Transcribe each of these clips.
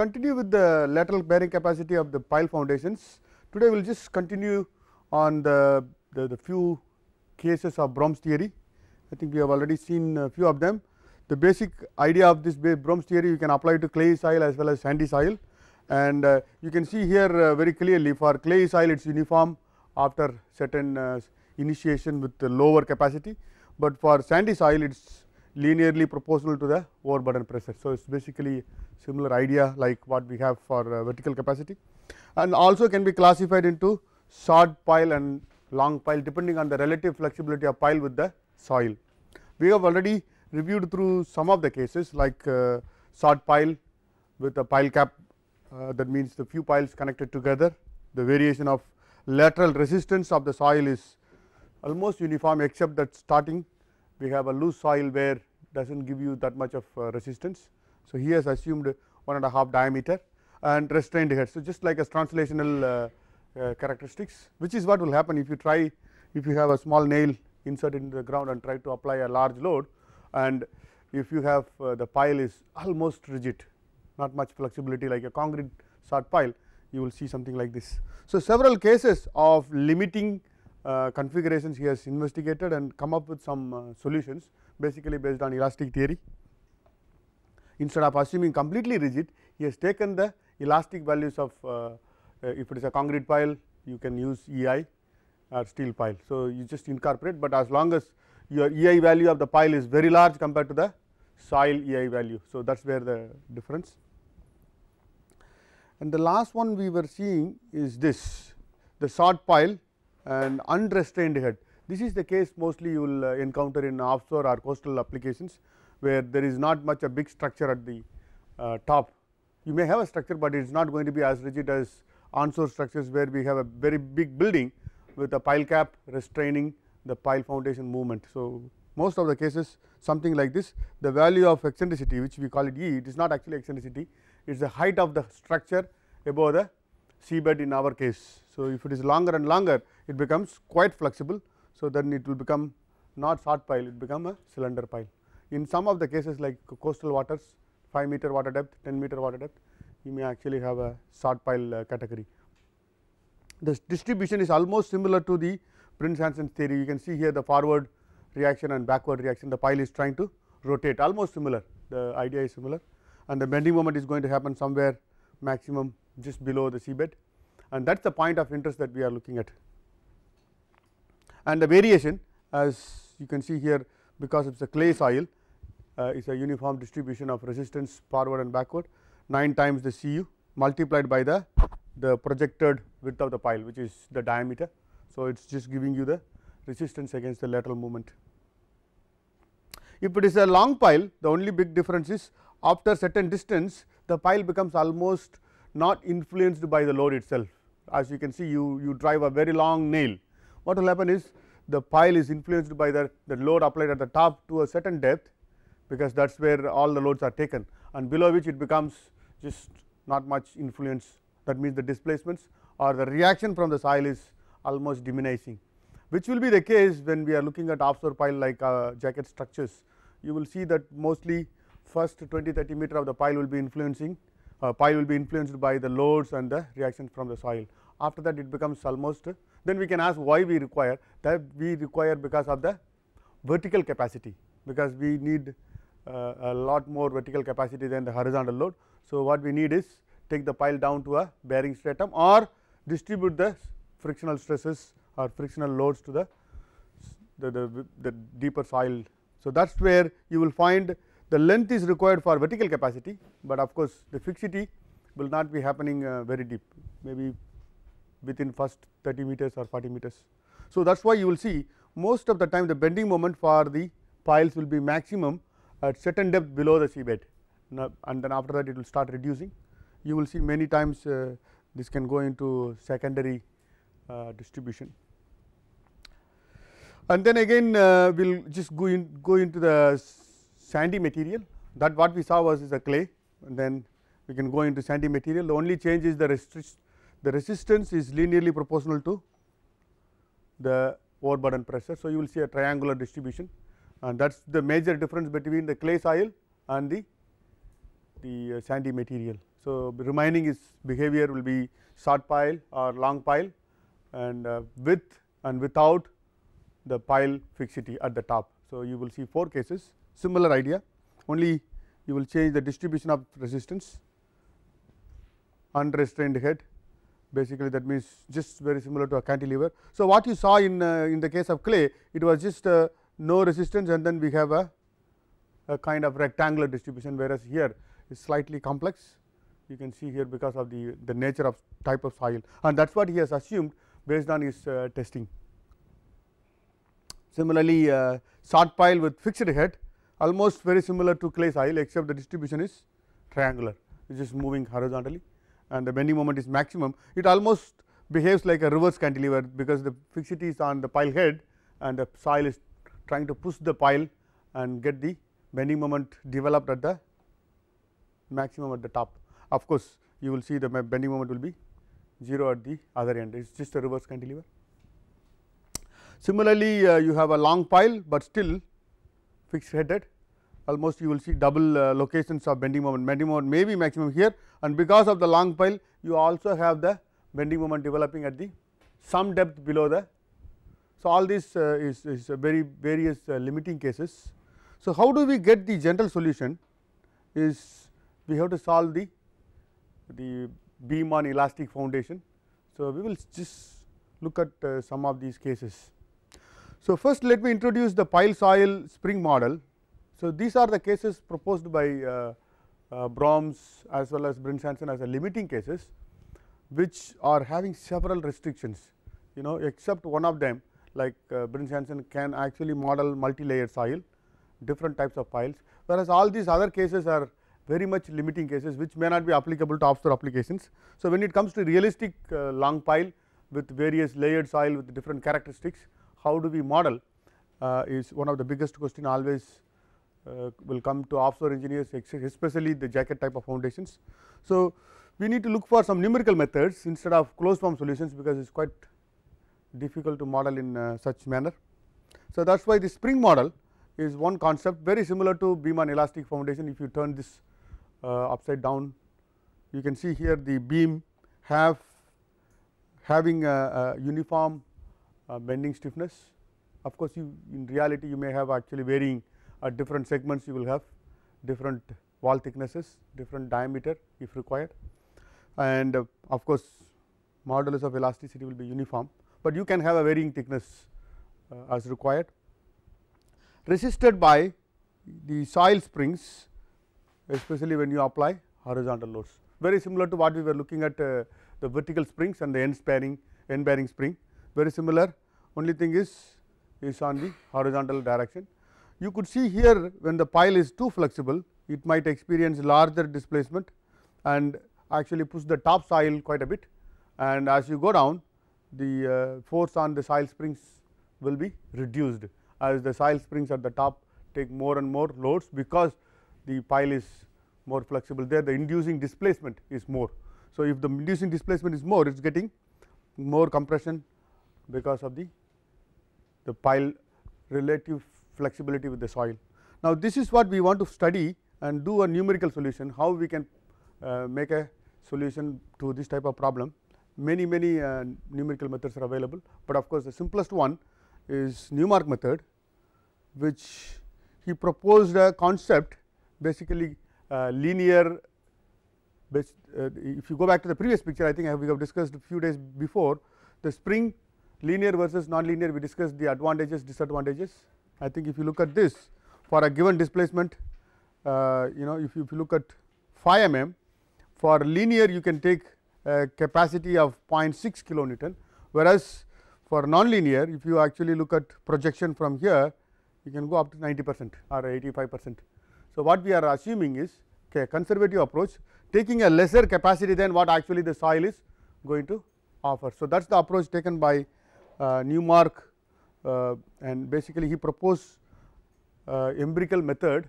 continue with the lateral bearing capacity of the pile foundations. Today we will just continue on the, the, the few cases of Brom's theory. I think we have already seen a few of them. The basic idea of this Brom's theory you can apply to clay soil as well as sandy soil and uh, you can see here uh, very clearly for clay soil it is uniform after certain uh, initiation with lower capacity, but for sandy soil it is linearly proportional to the overburden pressure. So, it is basically similar idea like what we have for uh, vertical capacity and also can be classified into short pile and long pile depending on the relative flexibility of pile with the soil. We have already reviewed through some of the cases like uh, short pile with a pile cap uh, that means the few piles connected together the variation of lateral resistance of the soil is almost uniform except that starting we have a loose soil where does not give you that much of uh, resistance. So, he has assumed one and a half diameter and restrained head. So, just like as translational uh, uh, characteristics which is what will happen if you try if you have a small nail inserted into the ground and try to apply a large load and if you have the pile is almost rigid not much flexibility like a concrete sort pile you will see something like this. So, several cases of limiting uh, configurations he has investigated and come up with some uh, solutions basically based on elastic theory. Instead of assuming completely rigid he has taken the elastic values of uh, if it is a concrete pile you can use EI or steel pile. So, you just incorporate, but as long as your EI value of the pile is very large compared to the soil EI value. So, that is where the difference. And the last one we were seeing is this the sod pile and unrestrained head. This is the case mostly you will uh, encounter in offshore or coastal applications where there is not much a big structure at the uh, top. You may have a structure, but it is not going to be as rigid as onshore structures where we have a very big building with a pile cap restraining the pile foundation movement. So, most of the cases something like this the value of eccentricity which we call it E it is not actually eccentricity it is the height of the structure above the seabed in our case. So, if it is longer and longer it becomes quite flexible. So, then it will become not short pile it become a cylinder pile. In some of the cases like coastal waters 5 meter water depth 10 meter water depth you may actually have a short pile uh, category. This distribution is almost similar to the Prince Hansen's theory you can see here the forward reaction and backward reaction the pile is trying to rotate almost similar the idea is similar and the bending moment is going to happen somewhere maximum just below the seabed and that is the point of interest that we are looking at. And the variation as you can see here because it is a clay soil uh, a uniform distribution of resistance forward and backward 9 times the Cu multiplied by the, the projected width of the pile which is the diameter. So, it is just giving you the resistance against the lateral movement. If it is a long pile the only big difference is after certain distance the pile becomes almost not influenced by the load itself as you can see you, you drive a very long nail. What will happen is the pile is influenced by the, the load applied at the top to a certain depth because that is where all the loads are taken and below which it becomes just not much influence that means the displacements or the reaction from the soil is almost diminishing which will be the case when we are looking at offshore pile like uh, jacket structures. You will see that mostly first 20 30 meter of the pile will be influencing uh, pile will be influenced by the loads and the reaction from the soil. After that it becomes almost, then we can ask why we require, that we require because of the vertical capacity, because we need uh, a lot more vertical capacity than the horizontal load. So, what we need is take the pile down to a bearing stratum or distribute the frictional stresses or frictional loads to the, the, the, the deeper soil. So, that is where you will find the length is required for vertical capacity, but of course the fixity will not be happening uh, very deep, maybe within first 30 meters or 40 meters. So that's why you will see most of the time the bending moment for the piles will be maximum at certain depth below the seabed and then after that it will start reducing. You will see many times uh, this can go into secondary uh, distribution. And then again uh, we will just go, in, go into the sandy material that what we saw was is a clay then we can go into sandy material the only change is the resist the resistance is linearly proportional to the overburden pressure. So, you will see a triangular distribution and that is the major difference between the clay soil and the, the uh, sandy material. So, remaining is behavior will be short pile or long pile and uh, with and without the pile fixity at the top. So, you will see 4 cases similar idea only you will change the distribution of resistance unrestrained head basically that means just very similar to a cantilever. So, what you saw in uh, in the case of clay it was just uh, no resistance and then we have a, a kind of rectangular distribution whereas, here is slightly complex you can see here because of the, the nature of type of soil and that is what he has assumed based on his uh, testing. Similarly, uh, pile with fixed head almost very similar to Clay's pile, except the distribution is triangular which is moving horizontally and the bending moment is maximum. It almost behaves like a reverse cantilever because the fixity is on the pile head and the soil is trying to push the pile and get the bending moment developed at the maximum at the top. Of course, you will see the bending moment will be 0 at the other end, it is just a reverse cantilever. Similarly, uh, you have a long pile, but still fixed headed almost you will see double uh, locations of bending moment, bending moment may be maximum here and because of the long pile you also have the bending moment developing at the some depth below the. So, all this uh, is, is very various uh, limiting cases. So, how do we get the general solution is we have to solve the, the beam on elastic foundation. So, we will just look at uh, some of these cases. So, first let me introduce the pile soil spring model. So, these are the cases proposed by uh, uh, Broms as well as Brinsanson as a limiting cases which are having several restrictions you know except one of them like uh, Brinsanson can actually model multi layered soil different types of piles whereas all these other cases are very much limiting cases which may not be applicable to offshore applications. So, when it comes to realistic uh, long pile with various layered soil with different characteristics how do we model uh, is one of the biggest question always uh, will come to offshore engineers especially the jacket type of foundations. So, we need to look for some numerical methods instead of closed form solutions because it is quite difficult to model in uh, such manner. So, that is why the spring model is one concept very similar to beam on elastic foundation if you turn this uh, upside down you can see here the beam have having a, a uniform uh, bending stiffness. Of course, you in reality you may have actually varying at uh, different segments you will have different wall thicknesses, different diameter if required and uh, of course, modulus of elasticity will be uniform, but you can have a varying thickness uh, as required. Resisted by the soil springs especially when you apply horizontal loads very similar to what we were looking at uh, the vertical springs and the end spanning end bearing spring very similar only thing is is on the horizontal direction. You could see here when the pile is too flexible it might experience larger displacement and actually push the top soil quite a bit and as you go down the uh, force on the soil springs will be reduced as the soil springs at the top take more and more loads because the pile is more flexible there the inducing displacement is more. So, if the inducing displacement is more it is getting more compression because of the, the pile relative flexibility with the soil. Now, this is what we want to study and do a numerical solution how we can uh, make a solution to this type of problem. Many many uh, numerical methods are available, but of course, the simplest one is Newmark method which he proposed a concept basically uh, linear uh, if you go back to the previous picture I think we have discussed a few days before the spring linear versus non-linear. we discussed the advantages disadvantages. I think if you look at this for a given displacement uh, you know if you, if you, look at phi mm for linear you can take a capacity of 0.6 kilonewton whereas for non-linear, if you actually look at projection from here you can go up to 90 percent or 85 percent. So, what we are assuming is a conservative approach taking a lesser capacity than what actually the soil is going to offer. So, that is the approach taken by uh, Newmark uh, and basically he proposed uh, empirical method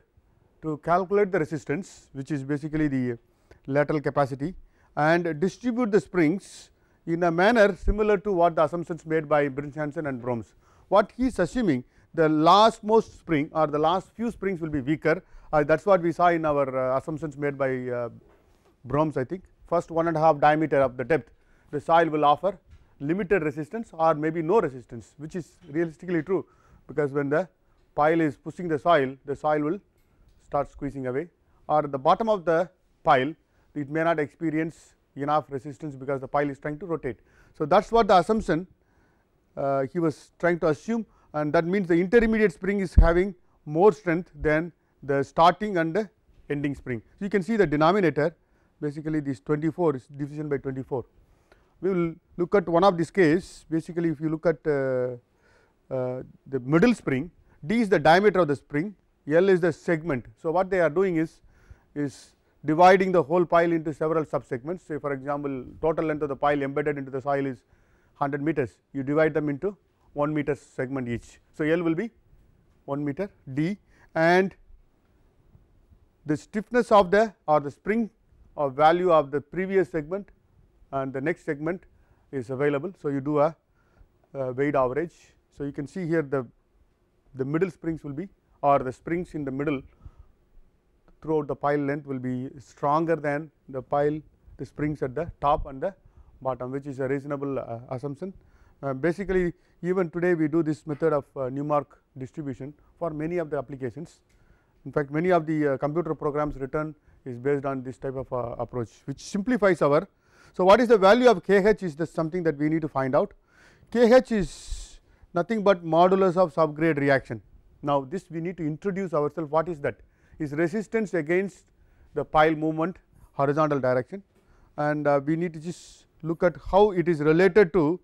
to calculate the resistance which is basically the lateral capacity and distribute the springs in a manner similar to what the assumptions made by Brinch-Hansen and Broms. What he is assuming the last most spring or the last few springs will be weaker uh, that is what we saw in our uh, assumptions made by uh, Broms I think first one and a half diameter of the depth the soil will offer limited resistance or maybe no resistance which is realistically true because when the pile is pushing the soil the soil will start squeezing away or the bottom of the pile it may not experience enough resistance because the pile is trying to rotate. So, that is what the assumption uh, he was trying to assume and that means the intermediate spring is having more strength than the starting and the ending spring. So, you can see the denominator basically this 24 is division by 24 we will look at one of this case basically if you look at uh, uh, the middle spring d is the diameter of the spring l is the segment. So, what they are doing is is dividing the whole pile into several sub segments say for example, total length of the pile embedded into the soil is 100 meters you divide them into 1 meter segment each. So, L will be 1 meter d and the stiffness of the or the spring or value of the previous segment and the next segment is available. So, you do a, a weight average. So, you can see here the, the middle springs will be or the springs in the middle throughout the pile length will be stronger than the pile the springs at the top and the bottom which is a reasonable uh, assumption. Uh, basically even today we do this method of uh, Newmark distribution for many of the applications. In fact many of the uh, computer programs written is based on this type of uh, approach which simplifies our so, what is the value of kh is the something that we need to find out. kh is nothing but modulus of subgrade reaction. Now, this we need to introduce ourselves what is that is resistance against the pile movement horizontal direction and uh, we need to just look at how it is related to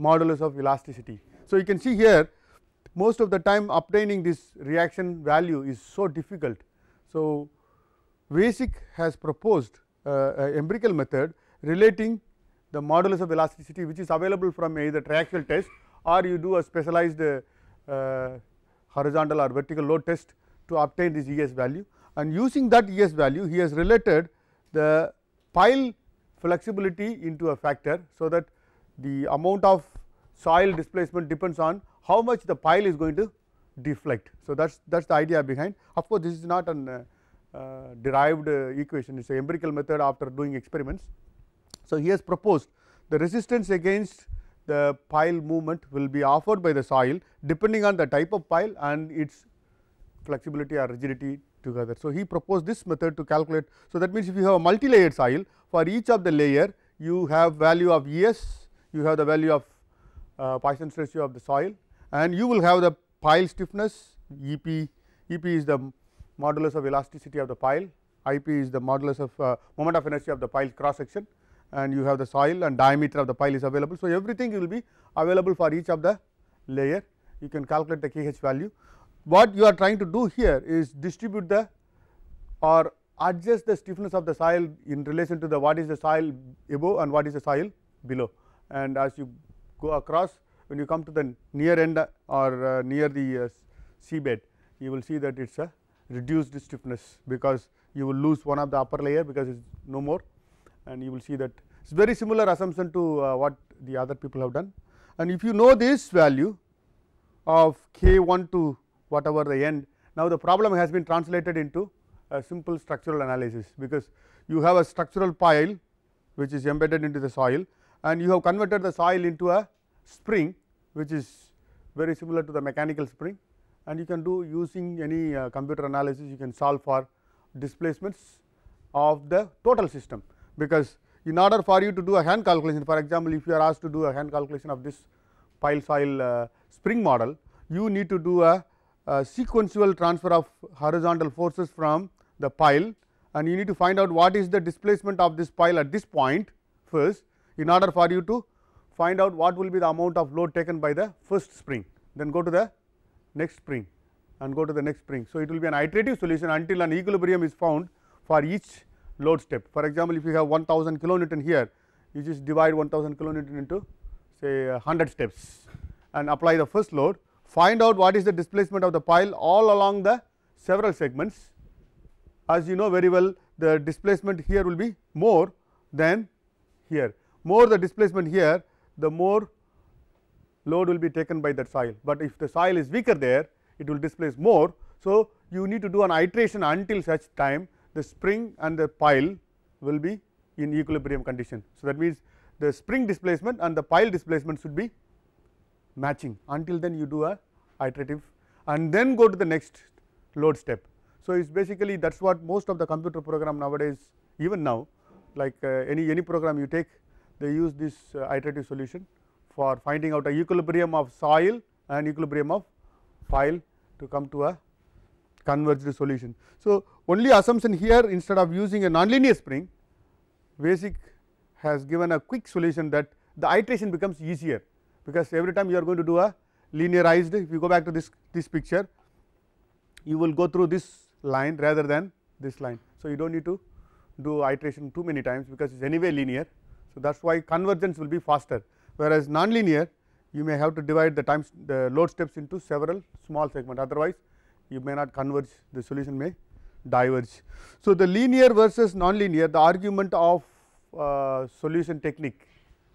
modulus of elasticity. So, you can see here most of the time obtaining this reaction value is so difficult. So, Vasek has proposed uh, empirical method relating the modulus of elasticity which is available from either triaxial test or you do a specialized uh, horizontal or vertical load test to obtain this ES value and using that ES value he has related the pile flexibility into a factor. So, that the amount of soil displacement depends on how much the pile is going to deflect. So, that is that is the idea behind of course, this is not an uh, uh, derived uh, equation it is an empirical method after doing experiments. So, he has proposed the resistance against the pile movement will be offered by the soil depending on the type of pile and its flexibility or rigidity together. So, he proposed this method to calculate. So, that means, if you have a multi-layered soil for each of the layer you have value of ES, you have the value of uh, Poisson's ratio of the soil and you will have the pile stiffness E p. E p is the modulus of elasticity of the pile, IP is the modulus of uh, moment of inertia of the pile cross section and you have the soil and diameter of the pile is available. So, everything will be available for each of the layer you can calculate the KH value. What you are trying to do here is distribute the or adjust the stiffness of the soil in relation to the what is the soil above and what is the soil below. And as you go across when you come to the near end or uh, near the uh, seabed you will see that it is a reduced stiffness because you will lose one of the upper layer because it is no more and you will see that it is very similar assumption to uh, what the other people have done and if you know this value of k 1 to whatever the end. Now, the problem has been translated into a simple structural analysis because you have a structural pile which is embedded into the soil and you have converted the soil into a spring which is very similar to the mechanical spring and you can do using any uh, computer analysis you can solve for displacements of the total system because in order for you to do a hand calculation for example, if you are asked to do a hand calculation of this pile soil uh, spring model, you need to do a, a, sequential transfer of horizontal forces from the pile and you need to find out what is the displacement of this pile at this point first in order for you to find out what will be the amount of load taken by the first spring then go to the next spring and go to the next spring. So, it will be an iterative solution until an equilibrium is found for each load step. For example, if you have 1000 kilonewton here, you just divide 1000 kilonewton into say 100 steps and apply the first load, find out what is the displacement of the pile all along the several segments. As you know very well, the displacement here will be more than here. More the displacement here, the more load will be taken by that soil, but if the soil is weaker there, it will displace more. So, you need to do an iteration until such time the spring and the pile will be in equilibrium condition. So, that means the spring displacement and the pile displacement should be matching until then you do a iterative and then go to the next load step. So, it is basically that is what most of the computer program nowadays even now like uh, any any program you take they use this uh, iterative solution for finding out a equilibrium of soil and equilibrium of pile to come to a converged solution. So, only assumption here instead of using a nonlinear spring basic has given a quick solution that the iteration becomes easier because every time you are going to do a linearized if you go back to this this picture you will go through this line rather than this line. So, you do not need to do iteration too many times because it is anyway linear. So, that is why convergence will be faster whereas nonlinear you may have to divide the times the load steps into several small segment otherwise you may not converge the solution may diverge. So, the linear versus nonlinear the argument of uh, solution technique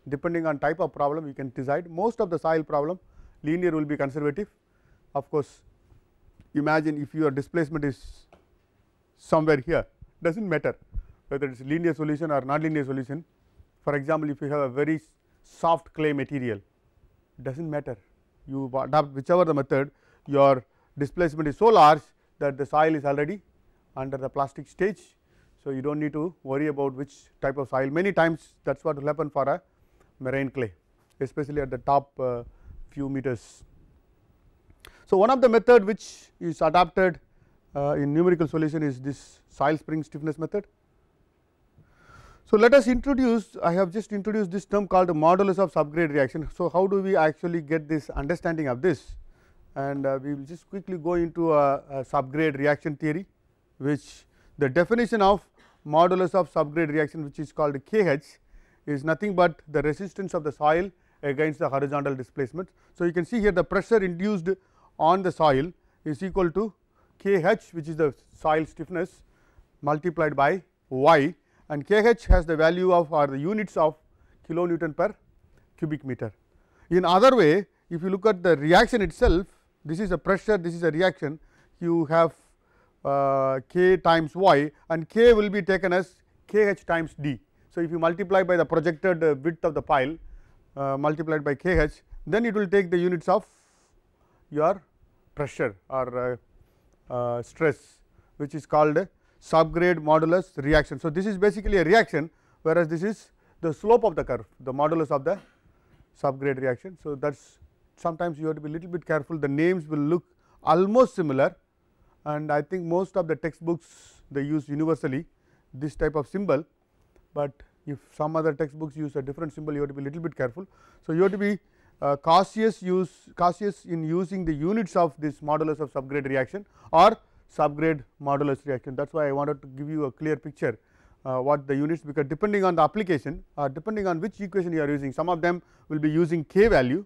depending on type of problem you can decide most of the soil problem linear will be conservative of course imagine if your displacement is somewhere here does not matter whether it is linear solution or nonlinear solution for example if you have a very soft clay material does not matter you adopt whichever the method your displacement is so large that the soil is already under the plastic stage. So, you do not need to worry about which type of soil many times that is what will happen for a marine clay especially at the top uh, few meters. So, one of the method which is adapted uh, in numerical solution is this soil spring stiffness method. So, let us introduce I have just introduced this term called the modulus of subgrade reaction. So, how do we actually get this understanding of this? and uh, we will just quickly go into a, a subgrade reaction theory which the definition of modulus of subgrade reaction which is called KH is nothing but the resistance of the soil against the horizontal displacement. So, you can see here the pressure induced on the soil is equal to KH which is the soil stiffness multiplied by Y and KH has the value of or the units of kilonewton per cubic meter. In other way if you look at the reaction itself this is a pressure, this is a reaction, you have uh, k times y and k will be taken as kh times d. So, if you multiply by the projected uh, width of the pile uh, multiplied by kh, then it will take the units of your pressure or uh, uh, stress which is called subgrade modulus reaction. So, this is basically a reaction whereas, this is the slope of the curve the modulus of the subgrade reaction. So, that is sometimes you have to be little bit careful the names will look almost similar and I think most of the textbooks they use universally this type of symbol, but if some other textbooks use a different symbol you have to be little bit careful. So, you have to be uh, cautious use cautious in using the units of this modulus of subgrade reaction or subgrade modulus reaction that is why I wanted to give you a clear picture uh, what the units because depending on the application or uh, depending on which equation you are using some of them will be using k value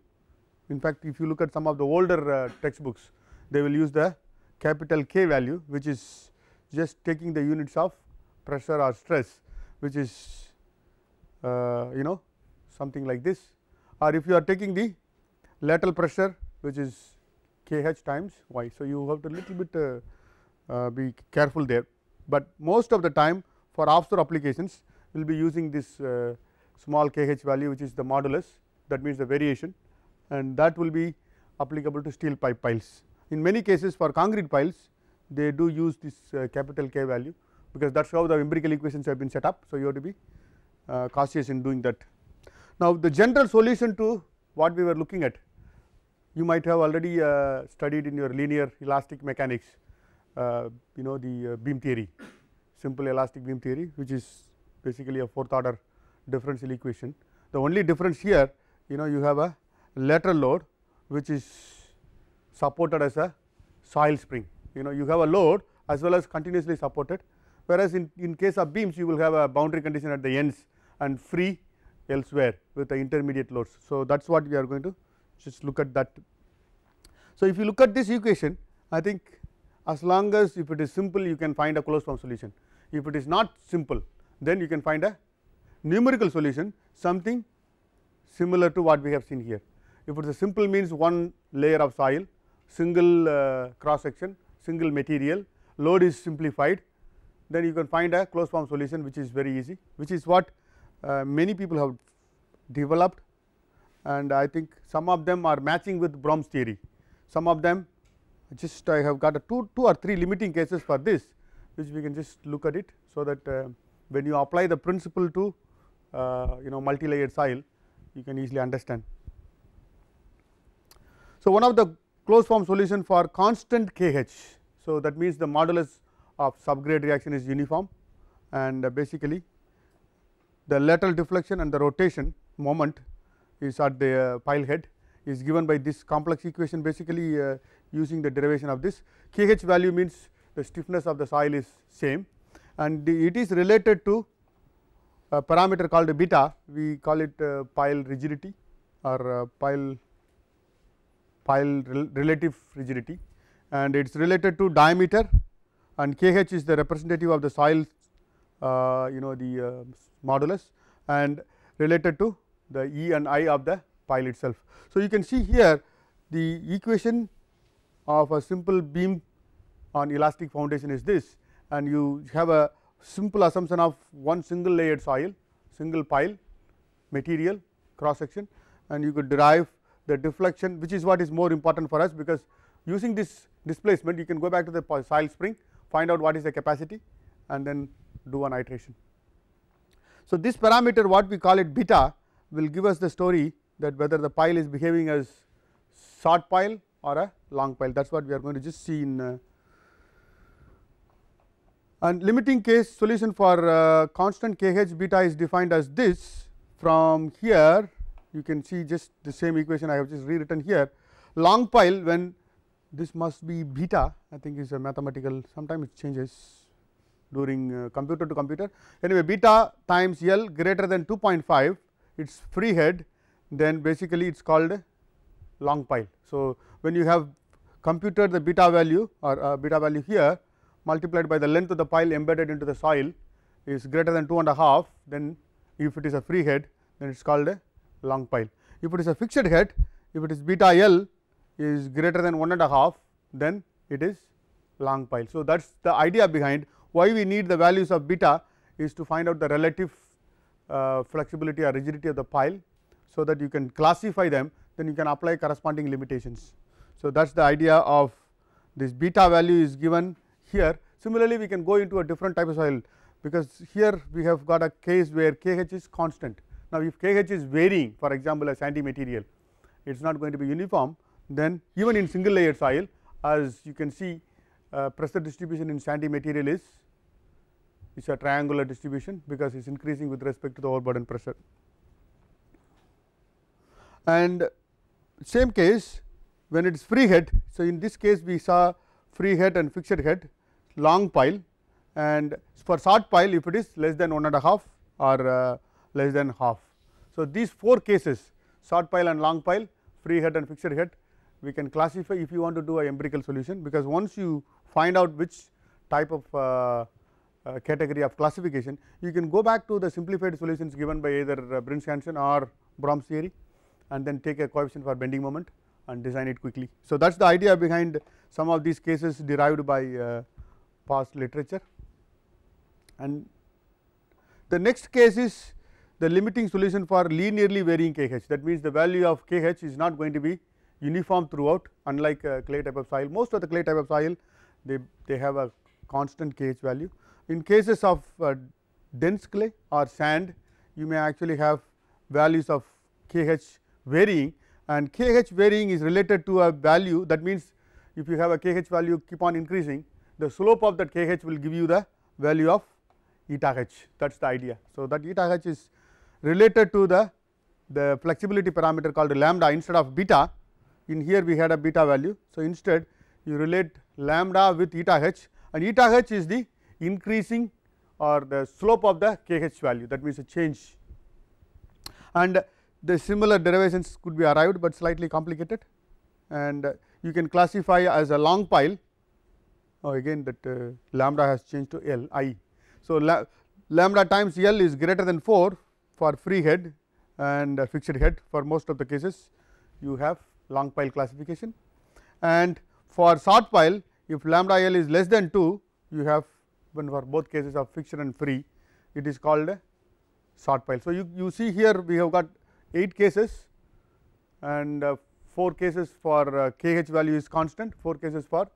in fact if you look at some of the older uh, textbooks they will use the capital K value which is just taking the units of pressure or stress which is uh, you know something like this or if you are taking the lateral pressure which is kh times y. So, you have to little bit uh, uh, be careful there, but most of the time for offshore applications we will be using this uh, small kh value which is the modulus that means the variation and that will be applicable to steel pipe piles. In many cases for concrete piles they do use this uh, capital K value because that is how the empirical equations have been set up. So, you have to be uh, cautious in doing that. Now, the general solution to what we were looking at you might have already uh, studied in your linear elastic mechanics uh, you know the uh, beam theory simple elastic beam theory which is basically a fourth order differential equation. The only difference here you know you have a lateral load which is supported as a soil spring. You know you have a load as well as continuously supported whereas in, in case of beams you will have a boundary condition at the ends and free elsewhere with the intermediate loads. So, that is what we are going to just look at that. So, if you look at this equation I think as long as if it is simple you can find a closed form solution. If it is not simple then you can find a numerical solution something similar to what we have seen here. If it is a simple means one layer of soil, single uh, cross section, single material, load is simplified, then you can find a closed form solution which is very easy, which is what uh, many people have developed and I think some of them are matching with Brom's theory. Some of them just I have got a two, two or three limiting cases for this which we can just look at it. So, that uh, when you apply the principle to uh, you know multi layered soil you can easily understand. So, one of the closed form solution for constant kh. So, that means the modulus of subgrade reaction is uniform and basically the lateral deflection and the rotation moment is at the uh, pile head is given by this complex equation basically uh, using the derivation of this kh value means the stiffness of the soil is same and it is related to a parameter called beta we call it uh, pile rigidity or uh, pile pile relative frigidity and it is related to diameter and kh is the representative of the soil uh, you know the uh, modulus and related to the E and I of the pile itself. So, you can see here the equation of a simple beam on elastic foundation is this and you have a simple assumption of one single layered soil, single pile material cross section and you could derive the deflection which is what is more important for us because using this displacement you can go back to the soil spring find out what is the capacity and then do one iteration. So, this parameter what we call it beta will give us the story that whether the pile is behaving as short pile or a long pile that is what we are going to just see in uh, and limiting case solution for uh, constant kh beta is defined as this from here you can see just the same equation I have just rewritten here. Long pile when this must be beta I think is a mathematical sometimes it changes during uh, computer to computer. Anyway, beta times L greater than 2.5 it is free head then basically it is called long pile. So, when you have computed the beta value or uh, beta value here multiplied by the length of the pile embedded into the soil is greater than 2 and a half then if it is a free head then it is called a long pile. If it is a fixed head, if it is beta L is greater than one and a half, then it is long pile. So, that is the idea behind why we need the values of beta is to find out the relative uh, flexibility or rigidity of the pile. So, that you can classify them then you can apply corresponding limitations. So, that is the idea of this beta value is given here. Similarly, we can go into a different type of soil because here we have got a case where K h is constant. Now, if kh is varying for example, a sandy material it is not going to be uniform then even in single layer soil as you can see uh, pressure distribution in sandy material is is a triangular distribution because it is increasing with respect to the overburden pressure. And same case when it is free head. So, in this case we saw free head and fixed head long pile and for short pile if it is less than one and a half or uh, less than half. So, these four cases short pile and long pile, free head and fixed head we can classify if you want to do a empirical solution because once you find out which type of uh, uh, category of classification you can go back to the simplified solutions given by either uh, Brins Hansen or Brahms theory and then take a coefficient for bending moment and design it quickly. So, that is the idea behind some of these cases derived by uh, past literature and the next case is the limiting solution for linearly varying KH that means the value of KH is not going to be uniform throughout unlike clay type of soil most of the clay type of soil they, they have a constant KH value. In cases of uh, dense clay or sand you may actually have values of KH varying and KH varying is related to a value that means if you have a KH value keep on increasing the slope of that KH will give you the value of eta h that is the idea. So, that eta h is related to the, the flexibility parameter called lambda instead of beta. In here we had a beta value. So, instead you relate lambda with eta h and eta h is the increasing or the slope of the kh value that means a change and the similar derivations could be arrived, but slightly complicated and you can classify as a long pile oh again that uh, lambda has changed to L i. So, la lambda times L is greater than 4 for free head and fixed head for most of the cases you have long pile classification and for short pile if lambda L is less than 2 you have when for both cases of fixed and free it is called a short pile. So, you, you see here we have got 8 cases and uh, 4 cases for kh uh, value is constant 4 cases for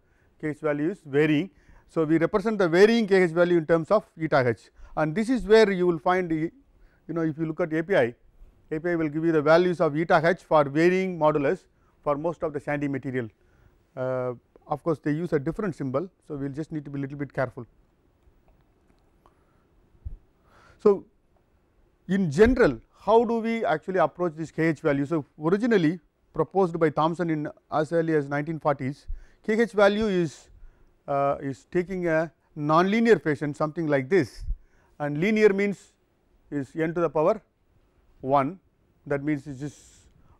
kh value is varying. So, we represent the varying kh value in terms of eta h and this is where you will find you know if you look at API, API will give you the values of eta h for varying modulus for most of the sandy material. Uh, of course, they use a different symbol. So, we will just need to be a little bit careful. So, in general how do we actually approach this kh value? So, originally proposed by Thomson in as early as 1940s kh value is, uh, is taking a nonlinear fashion, something like this and linear means is n to the power 1 that means it is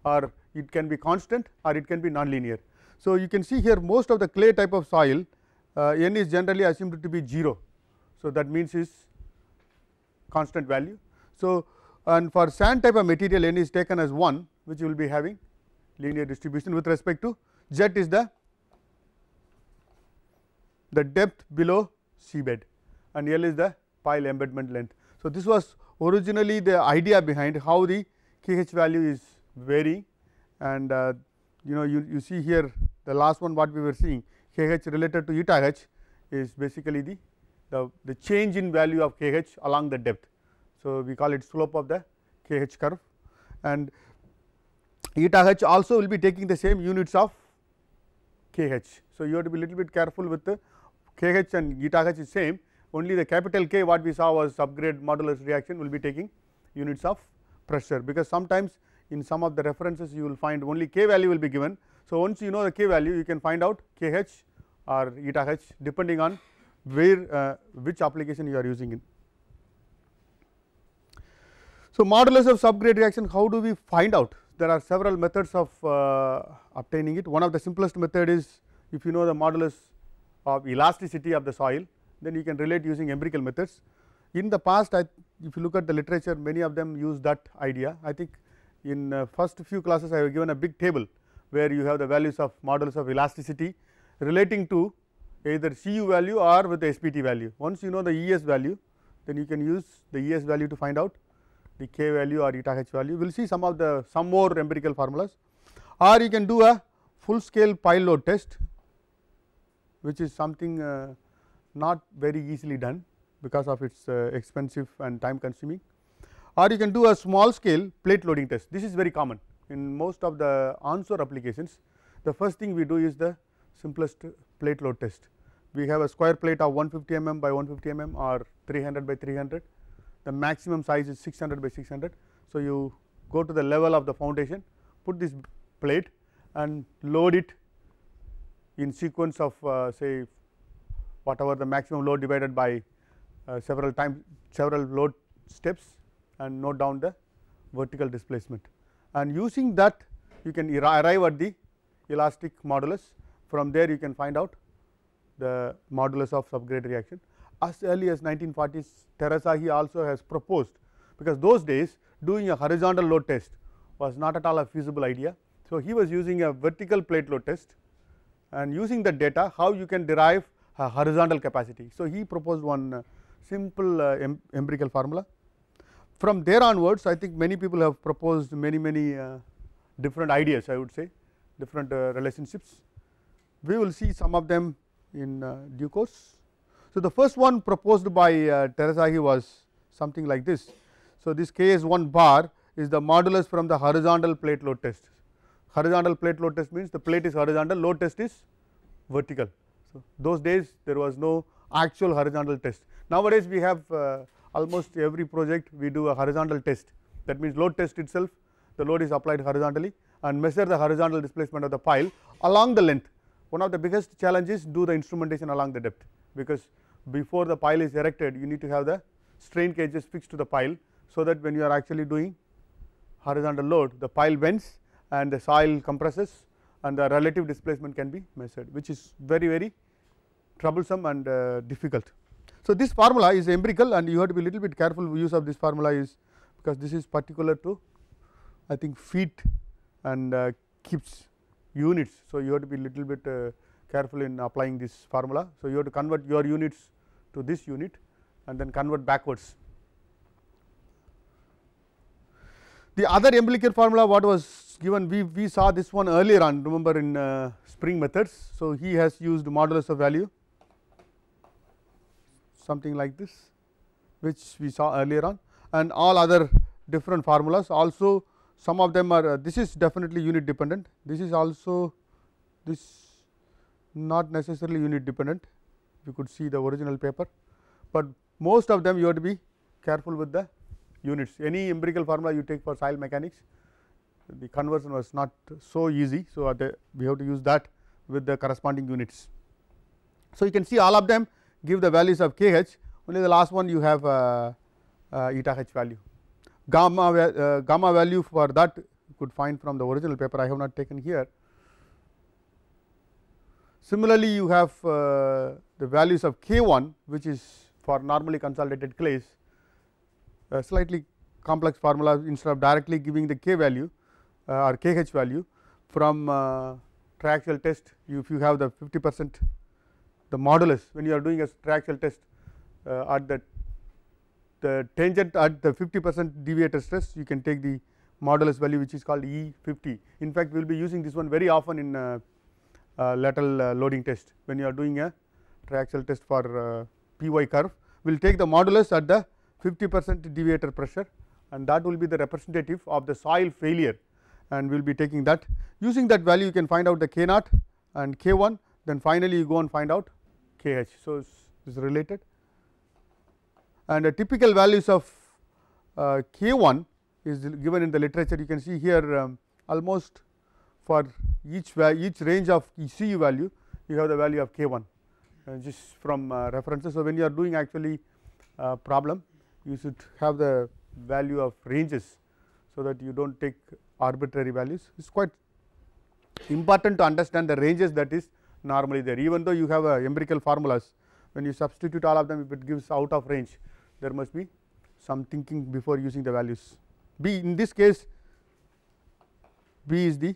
or it can be constant or it can be nonlinear. So, you can see here most of the clay type of soil uh, n is generally assumed to be 0. So, that means is constant value. So, and for sand type of material n is taken as 1 which will be having linear distribution with respect to z is the the depth below seabed and L is the pile embedment length. So, this was originally the idea behind how the KH value is varying and uh, you know you, you see here the last one what we were seeing KH related to eta H is basically the, the, the change in value of KH along the depth. So, we call it slope of the KH curve and eta H also will be taking the same units of KH. So, you have to be little bit careful with the KH and eta H is same only the capital K what we saw was subgrade modulus reaction will be taking units of pressure because sometimes in some of the references you will find only K value will be given. So, once you know the K value you can find out KH or eta H depending on where uh, which application you are using in. So, modulus of subgrade reaction how do we find out there are several methods of uh, obtaining it one of the simplest method is if you know the modulus of elasticity of the soil then you can relate using empirical methods. In the past I, if you look at the literature many of them use that idea. I think in uh, first few classes I have given a big table where you have the values of models of elasticity relating to either CU value or with the SPT value. Once you know the ES value then you can use the ES value to find out the K value or eta H value. We will see some of the some more empirical formulas or you can do a full scale pile load test which is something uh, not very easily done because of its uh, expensive and time consuming or you can do a small scale plate loading test this is very common in most of the onshore applications the first thing we do is the simplest plate load test we have a square plate of 150 mm by 150 mm or 300 by 300 the maximum size is 600 by 600 so you go to the level of the foundation put this plate and load it in sequence of uh, say whatever the maximum load divided by uh, several time, several load steps and note down the vertical displacement. And using that you can arrive at the elastic modulus from there you can find out the modulus of subgrade reaction. As early as 1940s he also has proposed because those days doing a horizontal load test was not at all a feasible idea. So, he was using a vertical plate load test and using the data how you can derive horizontal capacity. So, he proposed one uh, simple uh, em empirical formula. From there onwards I think many people have proposed many many uh, different ideas I would say different relationships. We will see some of them in due course. So, the first one proposed by uh, Terasagi was something like this. So, this k is 1 bar is the modulus from the horizontal plate load test. Horizontal plate load test means the plate is horizontal, load test is vertical those days there was no actual horizontal test. Nowadays we have uh, almost every project we do a horizontal test that means load test itself the load is applied horizontally and measure the horizontal displacement of the pile along the length. One of the biggest challenges do the instrumentation along the depth because before the pile is erected you need to have the strain cages fixed to the pile so that when you are actually doing horizontal load the pile bends and the soil compresses and the relative displacement can be measured which is very very troublesome and uh, difficult. So, this formula is empirical and you have to be little bit careful use of this formula is because this is particular to I think feet and uh, kips units. So, you have to be little bit uh, careful in applying this formula. So, you have to convert your units to this unit and then convert backwards. The other empirical formula what was given we, we saw this one earlier on remember in uh, spring methods. So, he has used modulus of value something like this which we saw earlier on and all other different formulas also some of them are uh, this is definitely unit dependent this is also this not necessarily unit dependent you could see the original paper, but most of them you have to be careful with the units any empirical formula you take for soil mechanics the conversion was not so easy. So, uh, we have to use that with the corresponding units. So, you can see all of them give the values of kh only the last one you have uh, uh, eta h value gamma uh, gamma value for that you could find from the original paper I have not taken here. Similarly, you have uh, the values of k1 which is for normally consolidated clays slightly complex formula instead of directly giving the k value uh, or kh value from uh, triaxial test if you have the 50 percent the modulus when you are doing a triaxial test uh, at the, the tangent at the 50 percent deviator stress you can take the modulus value which is called E50. In fact, we will be using this one very often in uh, uh, lateral uh, loading test when you are doing a triaxial test for uh, PY curve. We will take the modulus at the 50 percent deviator pressure and that will be the representative of the soil failure and we will be taking that. Using that value you can find out the K naught and K1 then finally you go and find out K h. So, it is related and the typical values of uh, K 1 is given in the literature you can see here um, almost for each each range of e c u value you have the value of K 1 uh, just from uh, references. So, when you are doing actually uh, problem you should have the value of ranges. So, that you do not take arbitrary values it is quite important to understand the ranges that is normally there even though you have a uh, empirical formulas when you substitute all of them if it gives out of range there must be some thinking before using the values b in this case b is the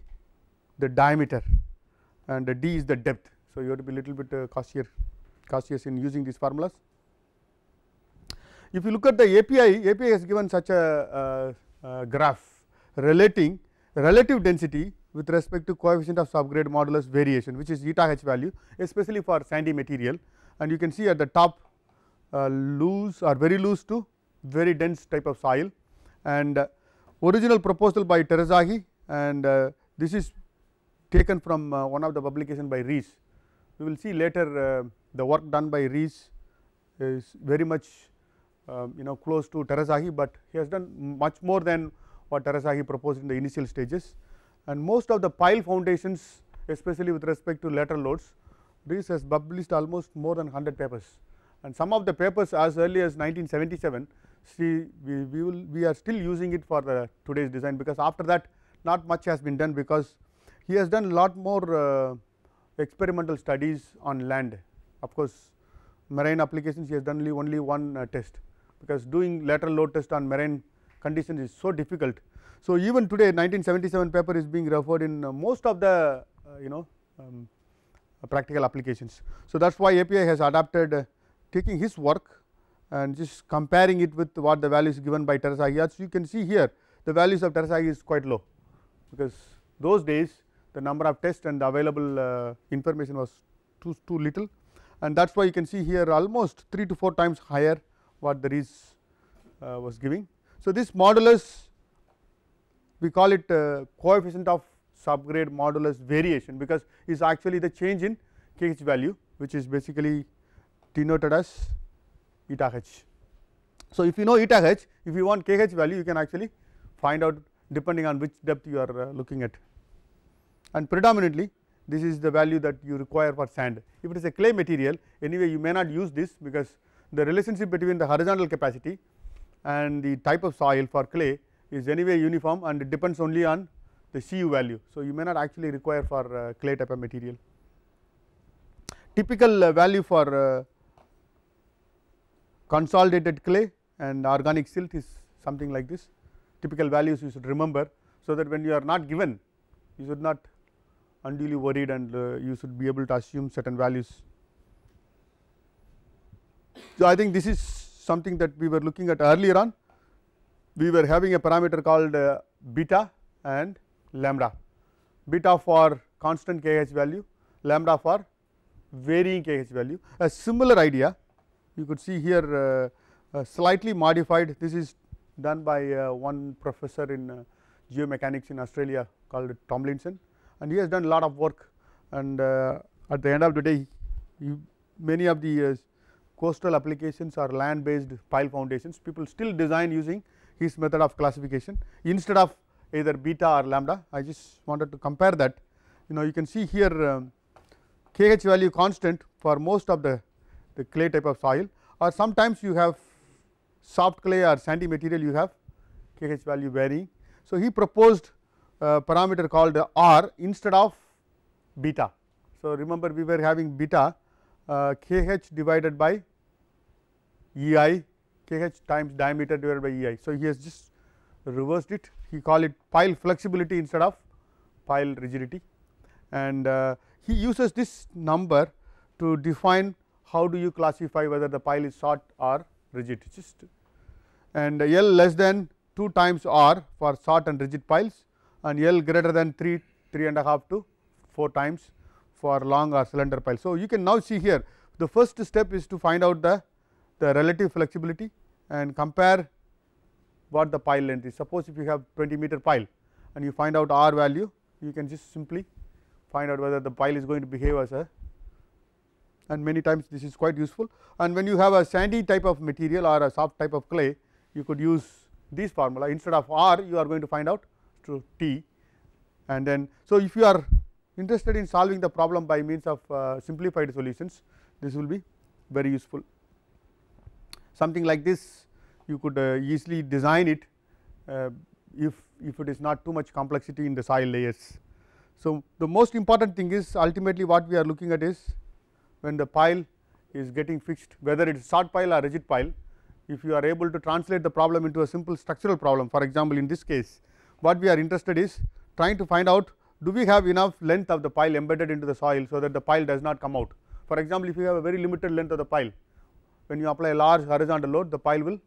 the diameter and the d is the depth so you have to be little bit uh, cautious cautious in using these formulas if you look at the api api has given such a uh, uh, graph relating relative density with respect to coefficient of subgrade modulus variation which is eta h value especially for sandy material and you can see at the top uh, loose or very loose to very dense type of soil and uh, original proposal by Terazaghi and uh, this is taken from uh, one of the publication by Rees. We will see later uh, the work done by Rees is very much um, you know close to Terazaghi, but he has done much more than what Terazaghi proposed in the initial stages and most of the pile foundations especially with respect to lateral loads Dries has published almost more than 100 papers and some of the papers as early as 1977 see we, we will we are still using it for the today's design because after that not much has been done because he has done lot more uh, experimental studies on land of course marine applications he has done only, only one uh, test because doing lateral load test on marine conditions is so difficult so, even today 1977 paper is being referred in uh, most of the uh, you know um, uh, practical applications. So, that is why API has adapted taking his work and just comparing it with what the values given by Terasagi. As you can see here the values of Terasagi is quite low because those days the number of tests and the available uh, information was too, too little and that is why you can see here almost 3 to 4 times higher what the uh, was giving. So, this modulus we call it uh, coefficient of subgrade modulus variation because it is actually the change in kh value which is basically denoted as eta h. So, if you know eta h if you want kh value you can actually find out depending on which depth you are uh, looking at and predominantly this is the value that you require for sand. If it is a clay material anyway you may not use this because the relationship between the horizontal capacity and the type of soil for clay is anyway uniform and it depends only on the Cu value. So, you may not actually require for uh, clay type of material. Typical uh, value for uh, consolidated clay and organic silt is something like this. Typical values you should remember, so that when you are not given, you should not unduly worried and uh, you should be able to assume certain values. So, I think this is something that we were looking at earlier on we were having a parameter called uh, beta and lambda, beta for constant k h value, lambda for varying k h value. A similar idea you could see here uh, uh, slightly modified this is done by one professor in geomechanics in Australia called Tomlinson and he has done a lot of work and at the end of the day many of the coastal applications are land based pile foundations people still design using his method of classification instead of either beta or lambda. I just wanted to compare that. You know, you can see here um, kh value constant for most of the, the clay type of soil or sometimes you have soft clay or sandy material you have kh value varying. So, he proposed a parameter called r instead of beta. So, remember we were having beta uh, kh divided by ei kh times diameter divided by ei. So, he has just reversed it he call it pile flexibility instead of pile rigidity and uh, he uses this number to define how do you classify whether the pile is short or rigid just and L less than 2 times R for short and rigid piles and L greater than 3 three and a half to 4 times for long or cylinder pile. So, you can now see here the first step is to find out the, the relative flexibility and compare what the pile length is. Suppose if you have 20 meter pile and you find out r value, you can just simply find out whether the pile is going to behave as a and many times this is quite useful. And when you have a sandy type of material or a soft type of clay, you could use these formula instead of r you are going to find out to t and then. So, if you are interested in solving the problem by means of uh, simplified solutions, this will be very useful something like this you could uh, easily design it uh, if, if it is not too much complexity in the soil layers. So, the most important thing is ultimately what we are looking at is when the pile is getting fixed whether it is short pile or rigid pile if you are able to translate the problem into a simple structural problem for example in this case what we are interested is trying to find out do we have enough length of the pile embedded into the soil so that the pile does not come out. For example, if you have a very limited length of the pile when you apply a large horizontal load the pile will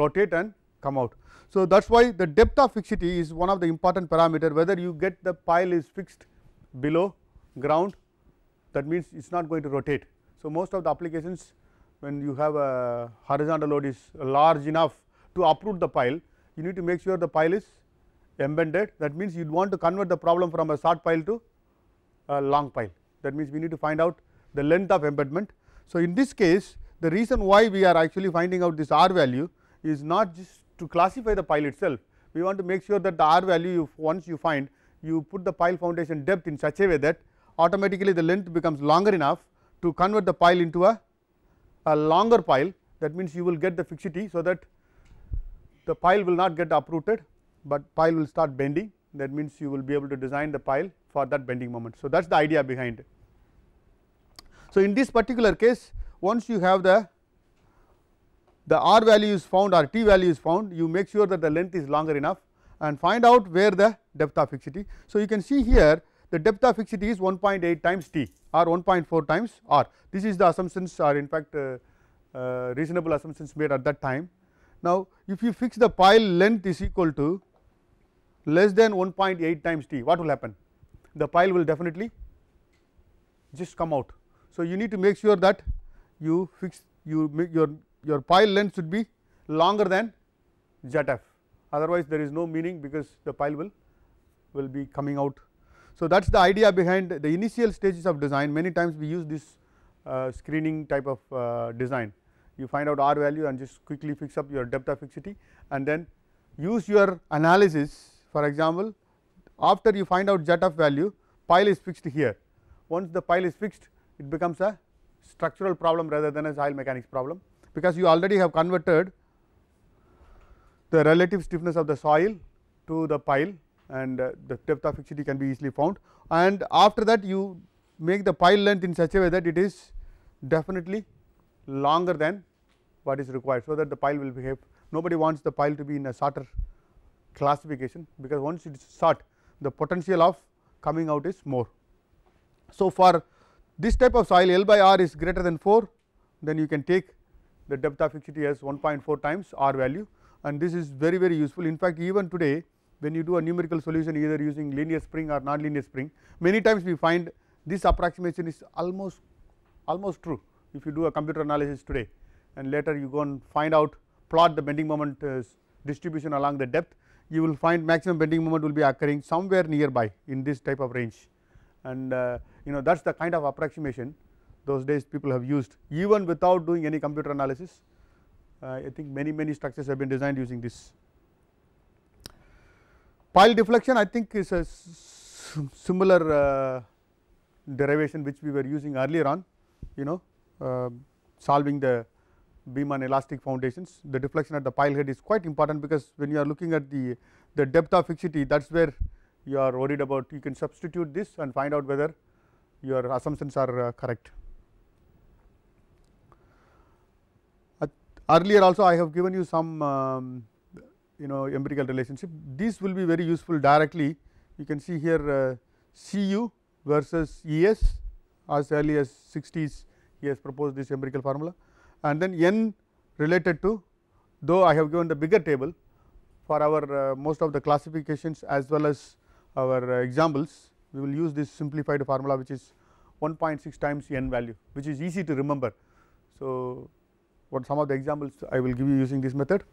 rotate and come out. So, that is why the depth of fixity is one of the important parameter whether you get the pile is fixed below ground that means it is not going to rotate. So, most of the applications when you have a horizontal load is large enough to uproot the pile you need to make sure the pile is embedded that means you want to convert the problem from a short pile to a long pile that means we need to find out the length of embedment. So, in this case the reason why we are actually finding out this r value is not just to classify the pile itself, we want to make sure that the r value you once you find you put the pile foundation depth in such a way that automatically the length becomes longer enough to convert the pile into a, a longer pile that means you will get the fixity. So, that the pile will not get uprooted, but pile will start bending that means you will be able to design the pile for that bending moment. So, that is the idea behind it. So, in this particular case once you have the the r value is found or t value is found you make sure that the length is longer enough and find out where the depth of fixity. So, you can see here the depth of fixity is 1.8 times t or 1.4 times r this is the assumptions are in fact uh, uh, reasonable assumptions made at that time. Now, if you fix the pile length is equal to less than 1.8 times t what will happen the pile will definitely just come out. So, you need to make sure that you fix you your your pile length should be longer than zf otherwise there is no meaning because the pile will will be coming out so that is the idea behind the initial stages of design many times we use this uh, screening type of uh, design you find out r value and just quickly fix up your depth of fixity and then use your analysis for example after you find out zf value pile is fixed here once the pile is fixed it becomes a structural problem rather than a soil mechanics problem because you already have converted the relative stiffness of the soil to the pile and uh, the depth of fixity can be easily found and after that you make the pile length in such a way that it is definitely longer than what is required. So, that the pile will behave nobody wants the pile to be in a shorter classification because once it is short the potential of coming out is more. So, for this type of soil L by R is greater than 4, then you can take the depth of fixity as 1.4 times R value and this is very very useful. In fact, even today when you do a numerical solution either using linear spring or non-linear spring, many times we find this approximation is almost almost true if you do a computer analysis today and later you go and find out plot the bending moment uh, distribution along the depth, you will find maximum bending moment will be occurring somewhere nearby in this type of range and uh, you know that is the kind of approximation those days people have used even without doing any computer analysis. Uh, I think many many structures have been designed using this. Pile deflection I think is a similar uh, derivation which we were using earlier on you know uh, solving the beam on elastic foundations the deflection at the pile head is quite important because when you are looking at the the depth of fixity that is where you are worried about you can substitute this and find out whether your assumptions are uh, correct. earlier also I have given you some um, you know empirical relationship. These will be very useful directly. You can see here uh, Cu versus Es as early as 60s he has proposed this empirical formula and then n related to though I have given the bigger table for our uh, most of the classifications as well as our uh, examples we will use this simplified formula which is 1.6 times n value which is easy to remember. So, what some of the examples I will give you using this method.